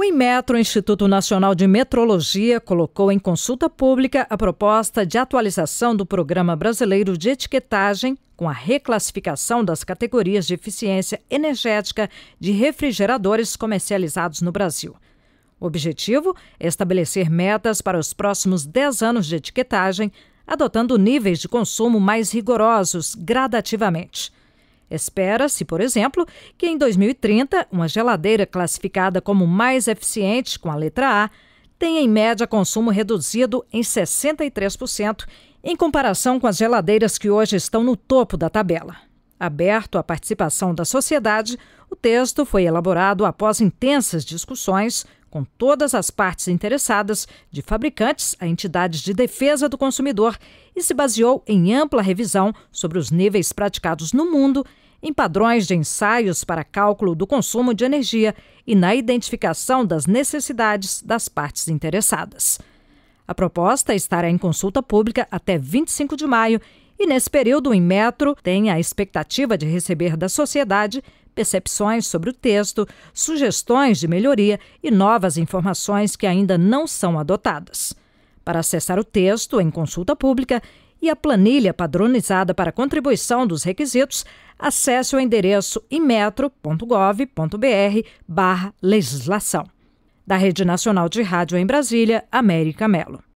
O Inmetro, Instituto Nacional de Metrologia, colocou em consulta pública a proposta de atualização do Programa Brasileiro de Etiquetagem com a reclassificação das categorias de eficiência energética de refrigeradores comercializados no Brasil. O objetivo é estabelecer metas para os próximos 10 anos de etiquetagem, adotando níveis de consumo mais rigorosos gradativamente. Espera-se, por exemplo, que em 2030, uma geladeira classificada como mais eficiente com a letra A tenha em média consumo reduzido em 63%, em comparação com as geladeiras que hoje estão no topo da tabela. Aberto à participação da sociedade, o texto foi elaborado após intensas discussões com todas as partes interessadas, de fabricantes a entidades de defesa do consumidor, e se baseou em ampla revisão sobre os níveis praticados no mundo, em padrões de ensaios para cálculo do consumo de energia e na identificação das necessidades das partes interessadas. A proposta estará em consulta pública até 25 de maio e, nesse período, o Inmetro tem a expectativa de receber da sociedade excepções sobre o texto, sugestões de melhoria e novas informações que ainda não são adotadas. Para acessar o texto em consulta pública e a planilha padronizada para contribuição dos requisitos, acesse o endereço imetro.gov.br/legislação. Da Rede Nacional de Rádio em Brasília, América Melo.